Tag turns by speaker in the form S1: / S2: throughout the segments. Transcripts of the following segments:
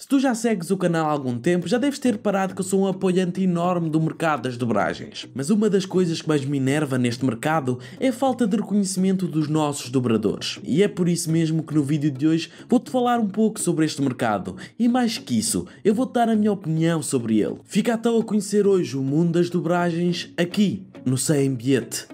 S1: Se tu já segues o canal há algum tempo, já deves ter reparado que eu sou um apoiante enorme do mercado das dobragens. Mas uma das coisas que mais me enerva neste mercado é a falta de reconhecimento dos nossos dobradores. E é por isso mesmo que no vídeo de hoje vou-te falar um pouco sobre este mercado. E mais que isso, eu vou-te dar a minha opinião sobre ele. Fica então a conhecer hoje o mundo das dobragens aqui no Sem Bilhete.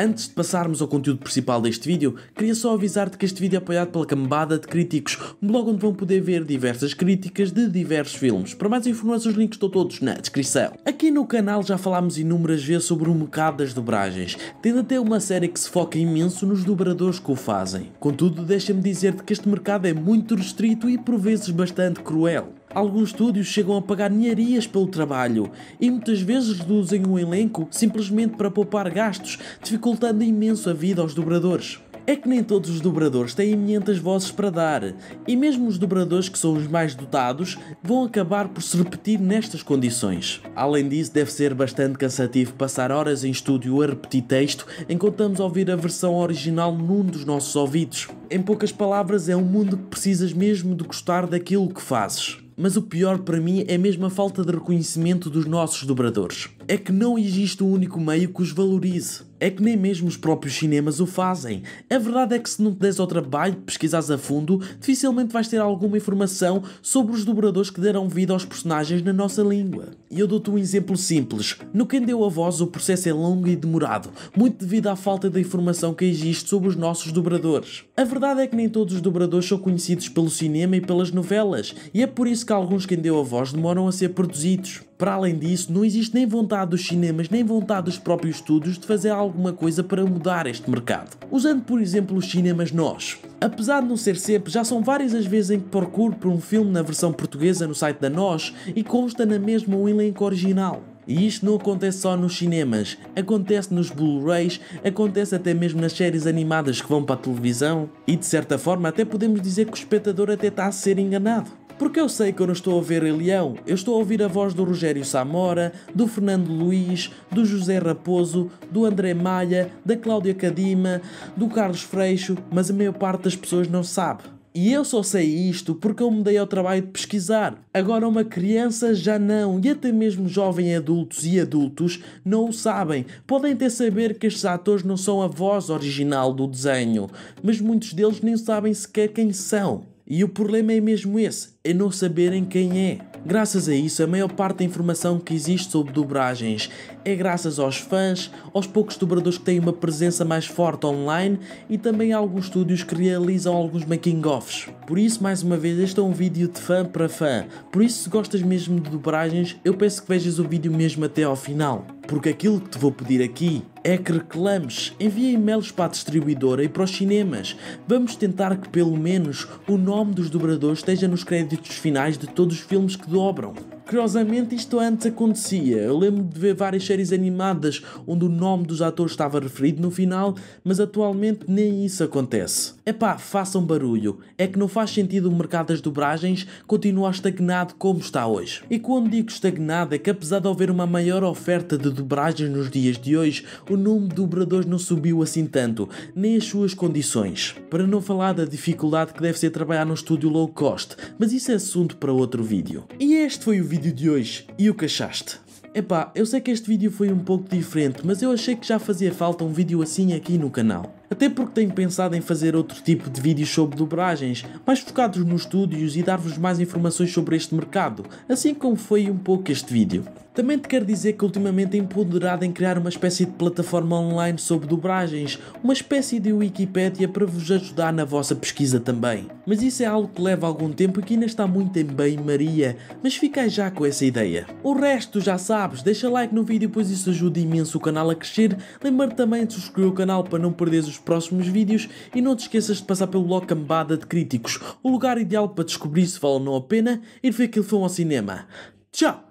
S1: Antes de passarmos ao conteúdo principal deste vídeo, queria só avisar-te que este vídeo é apoiado pela cambada de críticos, um blog onde vão poder ver diversas críticas de diversos filmes. Para mais informações, os links estão todos na descrição. Aqui no canal já falámos inúmeras vezes sobre o mercado das dobragens, tendo até uma série que se foca imenso nos dobradores que o fazem. Contudo, deixa-me dizer-te que este mercado é muito restrito e por vezes bastante cruel alguns estúdios chegam a pagar ninharias pelo trabalho e muitas vezes reduzem o elenco simplesmente para poupar gastos, dificultando imenso a vida aos dobradores é que nem todos os dobradores têm imensas vozes para dar, e mesmo os dobradores que são os mais dotados vão acabar por se repetir nestas condições. Além disso, deve ser bastante cansativo passar horas em estúdio a repetir texto enquanto estamos a ouvir a versão original num dos nossos ouvidos. Em poucas palavras, é um mundo que precisas mesmo de gostar daquilo que fazes. Mas o pior para mim é mesmo a falta de reconhecimento dos nossos dobradores. É que não existe um único meio que os valorize é que nem mesmo os próprios cinemas o fazem. A verdade é que se não te des ao trabalho de pesquisares a fundo, dificilmente vais ter alguma informação sobre os dobradores que deram vida aos personagens na nossa língua. E eu dou-te um exemplo simples. No Quem Deu a Voz, o processo é longo e demorado, muito devido à falta de informação que existe sobre os nossos dobradores. A verdade é que nem todos os dobradores são conhecidos pelo cinema e pelas novelas, e é por isso que alguns Quem Deu a Voz demoram a ser produzidos. Para além disso, não existe nem vontade dos cinemas nem vontade dos próprios estúdios de fazer alguma coisa para mudar este mercado. Usando, por exemplo, os cinemas nós. Apesar de não ser sempre, já são várias as vezes em que procuro por um filme na versão portuguesa no site da Nós e consta na mesma o um elenco original. E isto não acontece só nos cinemas, acontece nos Blu-rays, acontece até mesmo nas séries animadas que vão para a televisão, e de certa forma até podemos dizer que o espectador até está a ser enganado. Porque eu sei que eu não estou a ouvir Elião, eu estou a ouvir a voz do Rogério Samora, do Fernando Luiz, do José Raposo, do André Maia, da Cláudia Cadima, do Carlos Freixo, mas a maior parte das pessoas não sabe. E eu só sei isto porque eu me dei ao trabalho de pesquisar. Agora, uma criança já não, e até mesmo jovens adultos e adultos não o sabem. Podem até saber que estes atores não são a voz original do desenho, mas muitos deles nem sabem sequer quem são. E o problema é mesmo esse: é não saberem quem é. Graças a isso, a maior parte da informação que existe sobre dobragens é graças aos fãs, aos poucos dobradores que têm uma presença mais forte online e também a alguns estúdios que realizam alguns making-offs. Por isso, mais uma vez, este é um vídeo de fã para fã. Por isso, se gostas mesmo de dobragens, eu peço que vejas o vídeo mesmo até ao final. Porque aquilo que te vou pedir aqui é que reclames, envie e-mails para a distribuidora e para os cinemas. Vamos tentar que pelo menos o nome dos dobradores esteja nos créditos créditos finais de todos os filmes que dobram. Curiosamente, isto antes acontecia. Eu lembro de ver várias séries animadas onde o nome dos atores estava referido no final, mas atualmente nem isso acontece. Epá, façam barulho. É que não faz sentido o mercado das dobragens continuar estagnado como está hoje. E quando digo estagnado é que apesar de haver uma maior oferta de dobragens nos dias de hoje, o número de dobradores não subiu assim tanto, nem as suas condições. Para não falar da dificuldade que deve ser trabalhar num estúdio low cost, mas isso é assunto para outro vídeo. E este foi o vídeo de hoje e o que achaste? Epá, eu sei que este vídeo foi um pouco diferente, mas eu achei que já fazia falta um vídeo assim aqui no canal. Até porque tenho pensado em fazer outro tipo de vídeos sobre dobragens, mais focados nos estúdios e dar-vos mais informações sobre este mercado, assim como foi um pouco este vídeo. Também te quero dizer que ultimamente tenho ponderado em criar uma espécie de plataforma online sobre dobragens, uma espécie de Wikipédia para vos ajudar na vossa pesquisa também. Mas isso é algo que leva algum tempo e que ainda está muito em bem-maria, mas fiquei já com essa ideia. O resto já sabes, deixa like no vídeo pois isso ajuda imenso o canal a crescer, lembra também de subscrever o canal para não perderes os próximos vídeos e não te esqueças de passar pelo blog Cambada de Críticos, o lugar ideal para descobrir se vale ou não a pena ir ver aquele filme ao cinema. Tchau!